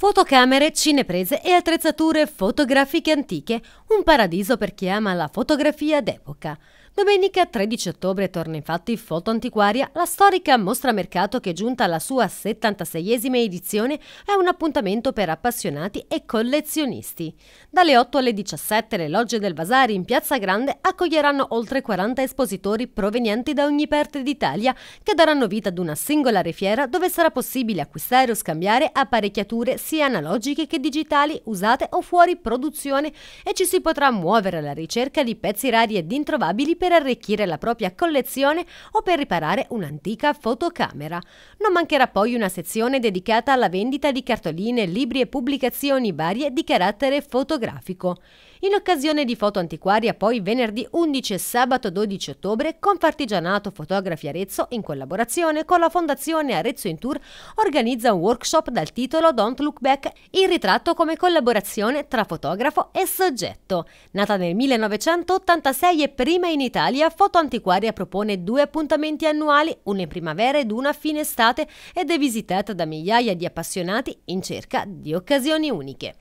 Fotocamere, cineprese e attrezzature fotografiche antiche, un paradiso per chi ama la fotografia d'epoca. Domenica 13 ottobre torna infatti Foto Antiquaria, la storica mostra mercato che è giunta alla sua 76esima edizione è un appuntamento per appassionati e collezionisti. Dalle 8 alle 17 le logge del Vasari in Piazza Grande accoglieranno oltre 40 espositori provenienti da ogni parte d'Italia che daranno vita ad una singolare fiera dove sarà possibile acquistare o scambiare apparecchiature sia analogiche che digitali usate o fuori produzione e ci si potrà muovere alla ricerca di pezzi rari ed introvabili per per arricchire la propria collezione o per riparare un'antica fotocamera. Non mancherà poi una sezione dedicata alla vendita di cartoline, libri e pubblicazioni varie di carattere fotografico. In occasione di Foto Antiquaria poi venerdì 11 e sabato 12 ottobre Confartigianato Fotografi Arezzo in collaborazione con la Fondazione Arezzo in Tour organizza un workshop dal titolo Don't Look Back, il ritratto come collaborazione tra fotografo e soggetto. Nata nel 1986 e prima in Italia Italia, Antiquaria propone due appuntamenti annuali, uno in primavera ed uno a fine estate, ed è visitata da migliaia di appassionati in cerca di occasioni uniche.